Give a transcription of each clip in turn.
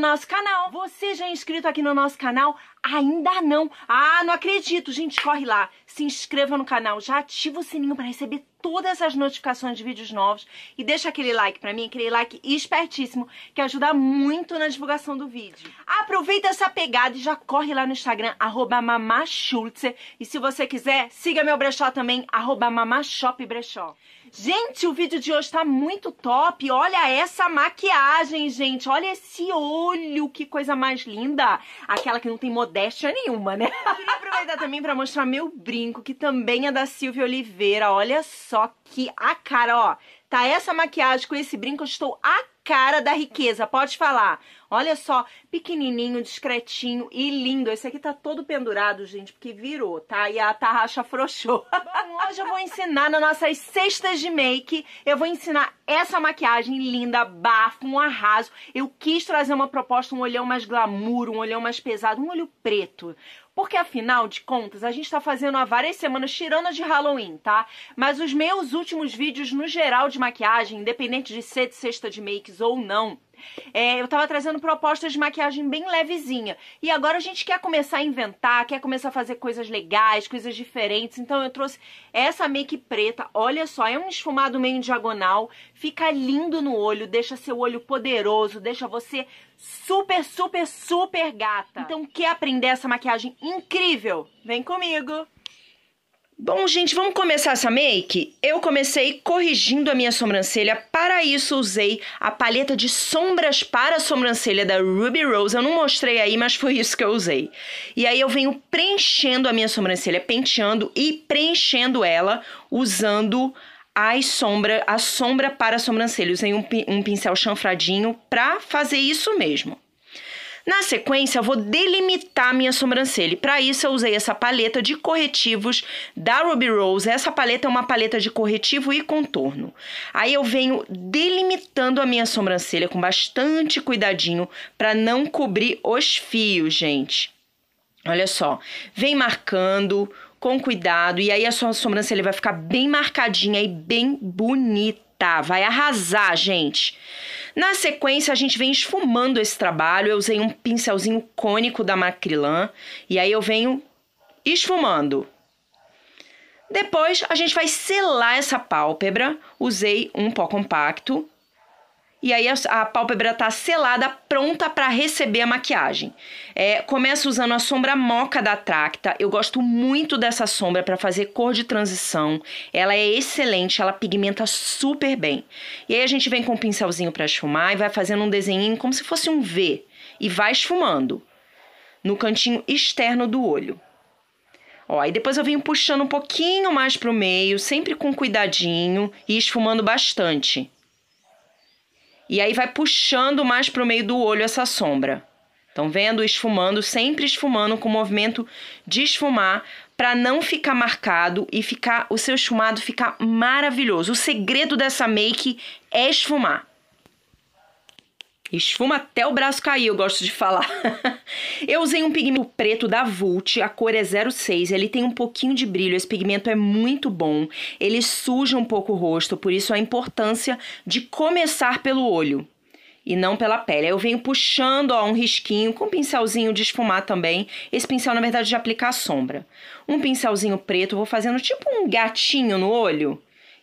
nosso canal. Você já é inscrito aqui no nosso canal? Ainda não. Ah, não acredito. Gente, corre lá. Se inscreva no canal. Já ativa o sininho para receber todas as notificações de vídeos novos. E deixa aquele like para mim, aquele like espertíssimo, que ajuda muito na divulgação do vídeo. Aproveita essa pegada e já corre lá no Instagram, arroba mamachultze. E se você quiser, siga meu brechó também, arroba mamashopbrechó. Gente, o vídeo de hoje tá muito top. Olha essa maquiagem, gente. Olha esse olho, que coisa mais linda. Aquela que não tem modéstia nenhuma, né? Eu queria aproveitar também para mostrar meu brinco, que também é da Silvia Oliveira. Olha só que a cara, ó. Tá essa maquiagem com esse brinco, eu estou a cara da riqueza, pode falar. Olha só, pequenininho, discretinho e lindo. Esse aqui tá todo pendurado, gente, porque virou, tá? E a tarraxa afrouxou. Bom, hoje eu vou ensinar nas nossas cestas de make, eu vou ensinar essa maquiagem linda, bafo, um arraso. Eu quis trazer uma proposta, um olhão mais glamour, um olhão mais pesado, um olho preto. Porque afinal de contas, a gente está fazendo há várias semanas tirando as de Halloween, tá? Mas os meus últimos vídeos no geral de maquiagem, independente de ser de sexta de makes ou não, é, eu tava trazendo propostas de maquiagem bem levezinha. E agora a gente quer começar a inventar, quer começar a fazer coisas legais, coisas diferentes. Então eu trouxe essa make preta. Olha só, é um esfumado meio em diagonal. Fica lindo no olho, deixa seu olho poderoso, deixa você super, super, super gata. Então quer aprender essa maquiagem incrível? Vem comigo! Bom, gente, vamos começar essa make? Eu comecei corrigindo a minha sobrancelha, para isso usei a paleta de sombras para a sobrancelha da Ruby Rose. Eu não mostrei aí, mas foi isso que eu usei. E aí eu venho preenchendo a minha sobrancelha, penteando e preenchendo ela usando a sombra, a sombra para a sobrancelha. Usei um, um pincel chanfradinho para fazer isso mesmo. Na sequência, eu vou delimitar minha sobrancelha. Para isso, eu usei essa paleta de corretivos da Ruby Rose. Essa paleta é uma paleta de corretivo e contorno. Aí eu venho delimitando a minha sobrancelha com bastante cuidadinho para não cobrir os fios, gente. Olha só, vem marcando com cuidado e aí a sua sobrancelha vai ficar bem marcadinha e bem bonita arrebentar, tá, vai arrasar, gente. Na sequência, a gente vem esfumando esse trabalho. Eu usei um pincelzinho cônico da Macrilã e aí eu venho esfumando. Depois, a gente vai selar essa pálpebra. Usei um pó compacto e aí a, pálpebra está selada, pronta para receber a maquiagem. É, começa usando a sombra moca da Tracta. Eu gosto muito dessa sombra para fazer cor de transição. Ela é excelente, ela pigmenta super bem. E aí a gente vem com um pincelzinho para esfumar e vai fazendo um desenho como se fosse um V e vai esfumando no cantinho externo do olho. Ó, aí depois eu venho puxando um pouquinho mais para o meio, sempre com cuidadinho e esfumando bastante. E aí vai puxando mais para o meio do olho essa sombra. Estão vendo? Esfumando, sempre esfumando com o movimento de esfumar para não ficar marcado e ficar o seu esfumado ficar maravilhoso. O segredo dessa make é esfumar. Esfuma até o braço cair, eu gosto de falar. eu usei um pigmento preto da Vult, a cor é 06, ele tem um pouquinho de brilho, esse pigmento é muito bom. Ele suja um pouco o rosto, por isso a importância de começar pelo olho e não pela pele. eu venho puxando, ó, um risquinho com um pincelzinho de esfumar também. Esse pincel, na verdade, de aplicar sombra. Um pincelzinho preto, vou fazendo tipo um gatinho no olho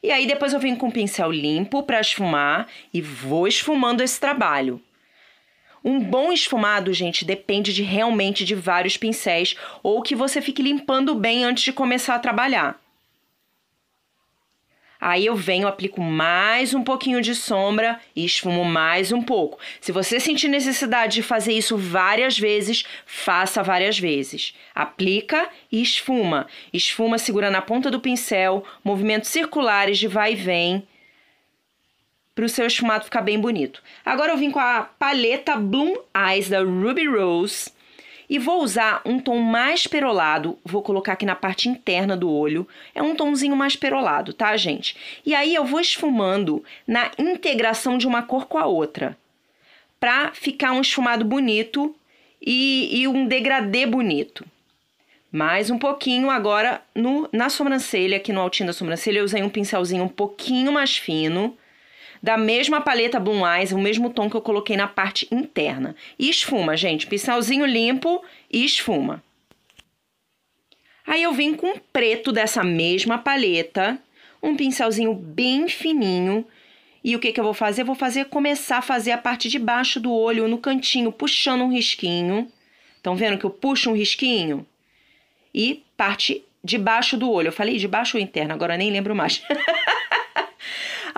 e aí depois eu venho com o pincel limpo para esfumar e vou esfumando esse trabalho. Um bom esfumado, gente, depende de realmente de vários pincéis ou que você fique limpando bem antes de começar a trabalhar. Aí eu venho, aplico mais um pouquinho de sombra e esfumo mais um pouco. Se você sentir necessidade de fazer isso várias vezes, faça várias vezes. Aplica e esfuma. Esfuma segurando a ponta do pincel, movimentos circulares de vai e vem, para o seu esfumado ficar bem bonito. Agora eu vim com a paleta Bloom Eyes da Ruby Rose e vou usar um tom mais perolado, vou colocar aqui na parte interna do olho. É um tomzinho mais perolado, tá, gente? E aí eu vou esfumando na integração de uma cor com a outra, pra ficar um esfumado bonito e, e um degradê bonito. Mais um pouquinho agora no, na sobrancelha, aqui no altinho da sobrancelha, eu usei um pincelzinho um pouquinho mais fino da mesma paleta Bloom Eyes, o mesmo tom que eu coloquei na parte interna. E esfuma, gente. Pincelzinho limpo e esfuma. Aí eu vim com um preto dessa mesma paleta, um pincelzinho bem fininho. E o que, que eu vou fazer? vou fazer começar a fazer a parte de baixo do olho, no cantinho, puxando um risquinho. Estão vendo que eu puxo um risquinho? E parte de baixo do olho. Eu falei de baixo ou interno, agora nem lembro mais.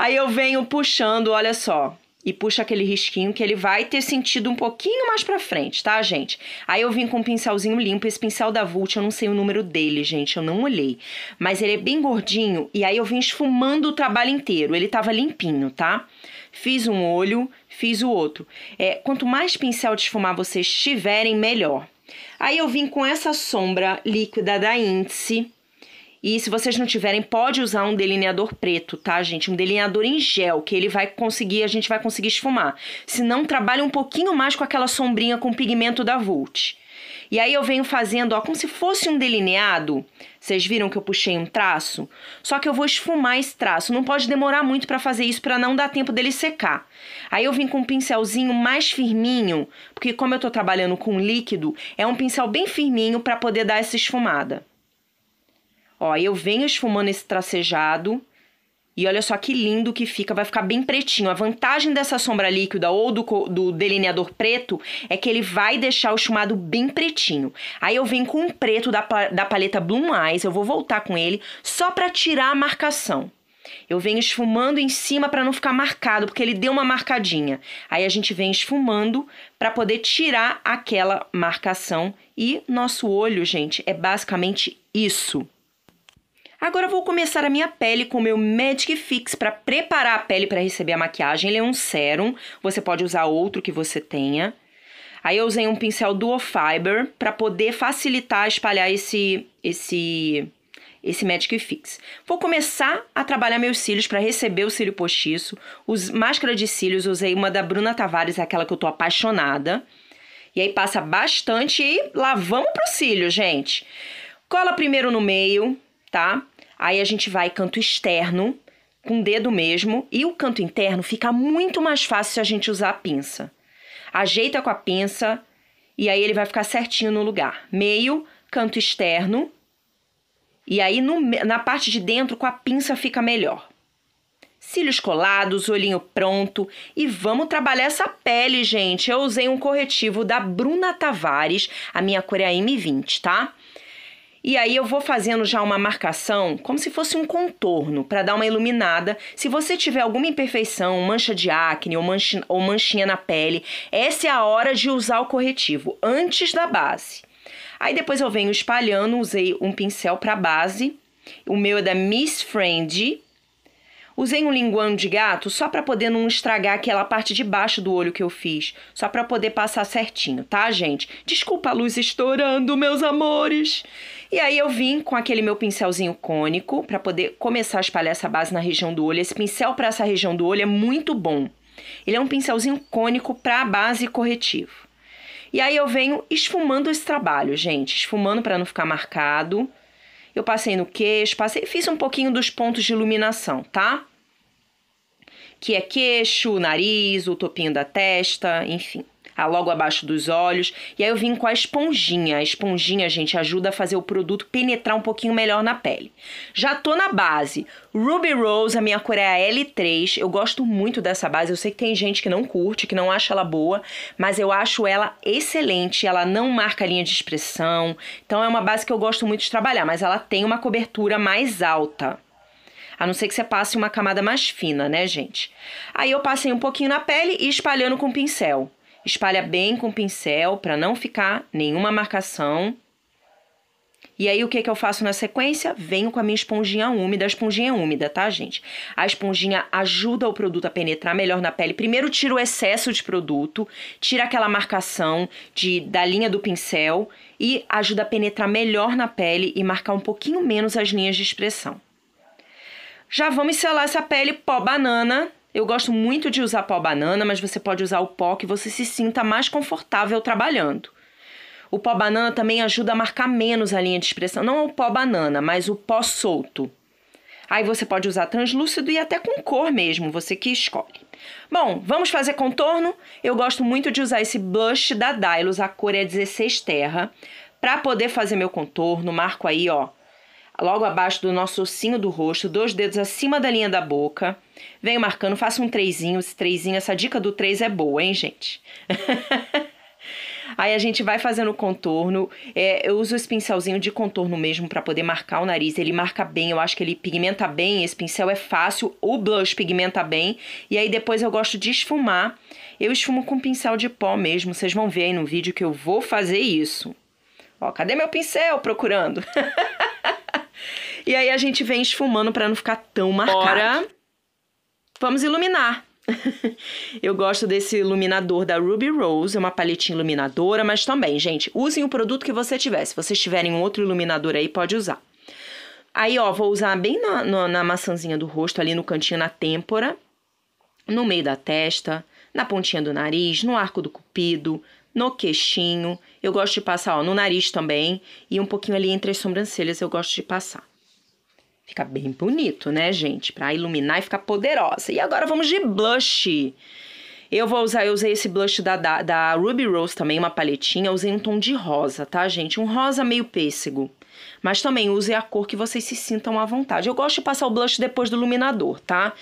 Aí eu venho puxando, olha só, e puxa aquele risquinho que ele vai ter sentido um pouquinho mais para frente, tá, gente? Aí eu vim com um pincelzinho limpo, esse pincel da Vult, eu não sei o número dele, gente, eu não olhei, mas ele é bem gordinho e aí eu vim esfumando o trabalho inteiro. Ele tava limpinho, tá? Fiz um olho, fiz o outro. É, quanto mais pincel de esfumar vocês tiverem, melhor. Aí eu vim com essa sombra líquida da Índice, e se vocês não tiverem, pode usar um delineador preto, tá, gente? Um delineador em gel, que ele vai conseguir, a gente vai conseguir esfumar. Se não, trabalha um pouquinho mais com aquela sombrinha com pigmento da Vult. E aí eu venho fazendo, ó, como se fosse um delineado. Vocês viram que eu puxei um traço? Só que eu vou esfumar esse traço. Não pode demorar muito para fazer isso para não dar tempo dele secar. Aí eu vim com um pincelzinho mais firminho, porque como eu tô trabalhando com líquido, é um pincel bem firminho para poder dar essa esfumada. Ó, eu venho esfumando esse tracejado. E olha só que lindo que fica, vai ficar bem pretinho. A vantagem dessa sombra líquida ou do, do delineador preto é que ele vai deixar o esfumado bem pretinho. Aí eu venho com o preto da, da paleta Bloom Eyes, eu vou voltar com ele só para tirar a marcação. Eu venho esfumando em cima para não ficar marcado, porque ele deu uma marcadinha. Aí a gente vem esfumando para poder tirar aquela marcação e nosso olho, gente, é basicamente isso. Agora vou começar a minha pele com o meu Magic Fix para preparar a pele para receber a maquiagem. Ele é um sérum, você pode usar outro que você tenha. Aí eu usei um pincel Duo Fiber para poder facilitar espalhar esse esse esse Magic Fix. Vou começar a trabalhar meus cílios para receber o cílio postiço. Os máscara de cílios usei uma da Bruna Tavares, é aquela que eu tô apaixonada. E aí passa bastante e lá vamos pro cílio, gente. Cola primeiro no meio, tá? Aí a gente vai canto externo, com o dedo mesmo, e o canto interno fica muito mais fácil se a gente usar a pinça. Ajeita com a pinça e aí ele vai ficar certinho no lugar. Meio, canto externo, e aí no, na parte de dentro com a pinça fica melhor. Cílios colados, olhinho pronto e vamos trabalhar essa pele, gente. Eu usei um corretivo da Bruna Tavares, a minha cor é M20, tá? E aí eu vou fazendo já uma marcação, como se fosse um contorno, para dar uma iluminada. Se você tiver alguma imperfeição, mancha de acne ou, manchi, ou manchinha na pele, essa é a hora de usar o corretivo, antes da base. Aí depois eu venho espalhando, usei um pincel para base. O meu é da Miss Friend. Usei um linguão de gato só para poder não estragar aquela parte de baixo do olho que eu fiz, só para poder passar certinho, tá, gente? Desculpa a luz estourando, meus amores. E aí eu vim com aquele meu pincelzinho cônico para poder começar a espalhar essa base na região do olho. Esse pincel para essa região do olho é muito bom. Ele é um pincelzinho cônico para base corretivo. E aí eu venho esfumando esse trabalho, gente, esfumando para não ficar marcado. Eu passei no queixo, passei, fiz um pouquinho dos pontos de iluminação, tá? Que é queixo, nariz, o topinho da testa, enfim. Tá logo abaixo dos olhos. E aí eu vim com a esponjinha. A esponjinha, gente, ajuda a fazer o produto penetrar um pouquinho melhor na pele. Já tô na base. Ruby Rose, a minha cor é a L3. Eu gosto muito dessa base. Eu sei que tem gente que não curte, que não acha ela boa, mas eu acho ela excelente. Ela não marca linha de expressão. Então é uma base que eu gosto muito de trabalhar, mas ela tem uma cobertura mais alta. A não ser que você passe uma camada mais fina, né, gente? Aí eu passei um pouquinho na pele e espalhando com o pincel. Espalha bem com o pincel para não ficar nenhuma marcação. E aí, o que, que eu faço na sequência? Venho com a minha esponjinha úmida. A esponjinha é úmida, tá, gente? A esponjinha ajuda o produto a penetrar melhor na pele. Primeiro, tira o excesso de produto, tira aquela marcação de, da linha do pincel e ajuda a penetrar melhor na pele e marcar um pouquinho menos as linhas de expressão. Já vamos selar essa pele pó banana eu gosto muito de usar pó banana, mas você pode usar o pó que você se sinta mais confortável trabalhando. O pó banana também ajuda a marcar menos a linha de expressão. Não é o pó banana, mas o pó solto. Aí você pode usar translúcido e até com cor mesmo, você que escolhe. Bom, vamos fazer contorno? Eu gosto muito de usar esse blush da Dylos, a cor é 16 terra, para poder fazer meu contorno. Marco aí, ó, logo abaixo do nosso ossinho do rosto, dois dedos acima da linha da boca. Venho marcando, faça um trezinho, esse trezinho, essa dica do três é boa, hein, gente? Aí a gente vai fazendo o contorno. É, eu uso esse pincelzinho de contorno mesmo para poder marcar o nariz. Ele marca bem, eu acho que ele pigmenta bem. Esse pincel é fácil, o blush pigmenta bem. E aí depois eu gosto de esfumar. Eu esfumo com pincel de pó mesmo. Vocês vão ver aí no vídeo que eu vou fazer isso. Ó, cadê meu pincel procurando? E aí a gente vem esfumando para não ficar tão marcado. Bora. Vamos iluminar. Eu gosto desse iluminador da Ruby Rose, é uma paletinha iluminadora, mas também, gente, usem o produto que você tiver. Se vocês tiverem um outro iluminador aí, pode usar. Aí, ó, vou usar bem na, na, na maçãzinha do rosto, ali no cantinho, na têmpora, no meio da testa, na pontinha do nariz, no arco do cupido, no queixinho. Eu gosto de passar, ó, no nariz também e um pouquinho ali entre as sobrancelhas eu gosto de passar. Fica bem bonito, né, gente? Pra iluminar e ficar poderosa. E agora vamos de blush. Eu vou usar, eu usei esse blush da, da, da Ruby Rose também, uma paletinha. Eu usei um tom de rosa, tá, gente? Um rosa meio pêssego. Mas também use a cor que vocês se sintam à vontade. Eu gosto de passar o blush depois do iluminador, tá?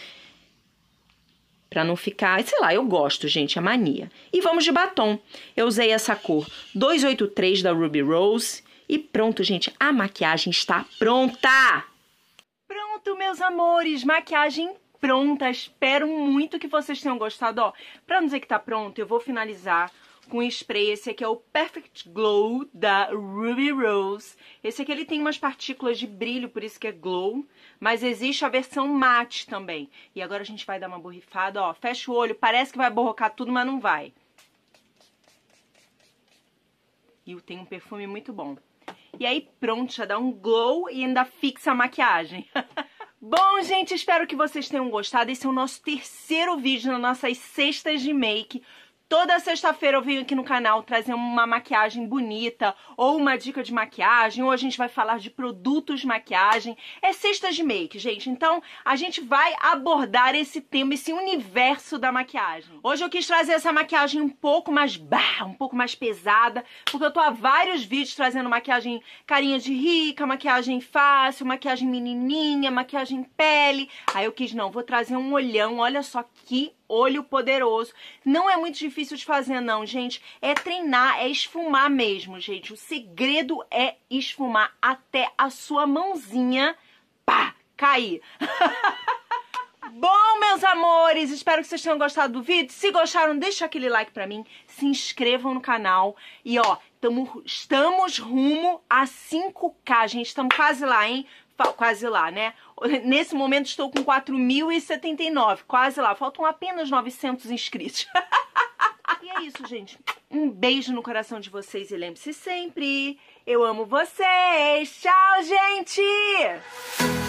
Pra não ficar, sei lá, eu gosto, gente, a é mania. E vamos de batom. Eu usei essa cor 283 da Ruby Rose. E pronto, gente, a maquiagem está pronta! Pronto, meus amores, maquiagem pronta. Espero muito que vocês tenham gostado. Ó, pra não dizer que tá pronto, eu vou finalizar com spray. Esse aqui é o Perfect Glow da Ruby Rose. Esse aqui ele tem umas partículas de brilho, por isso que é glow. Mas existe a versão matte também. E agora a gente vai dar uma borrifada, ó. Fecha o olho, parece que vai borrocar tudo, mas não vai. E tem um perfume muito bom. E aí pronto, já dá um glow e ainda fixa a maquiagem. Bom, gente, espero que vocês tenham gostado. Esse é o nosso terceiro vídeo nas nossas sextas de make. Toda sexta-feira eu venho aqui no canal trazer uma maquiagem bonita ou uma dica de maquiagem, ou a gente vai falar de produtos de maquiagem. É sexta de make, gente. Então, a gente vai abordar esse tema, esse universo da maquiagem. Hoje eu quis trazer essa maquiagem um pouco mais barra, um pouco mais pesada, porque eu tô há vários vídeos trazendo maquiagem carinha de rica, maquiagem fácil, maquiagem menininha, maquiagem pele. Aí eu quis, não, vou trazer um olhão, olha só que olho poderoso. Não é muito difícil de fazer, não, gente. É treinar, é esfumar mesmo, gente. O segredo é esfumar até a sua mãozinha, pá, cair. Bom, meus amores, espero que vocês tenham gostado do vídeo. Se gostaram, deixa aquele like pra mim, se inscrevam no canal e ó, tamo, estamos rumo a 5k, gente, estamos quase lá, hein? Quase lá, né? Nesse momento estou com 4.079, quase lá. Faltam apenas 900 inscritos. e é isso, gente. Um beijo no coração de vocês e lembre-se sempre, eu amo vocês. Tchau, gente!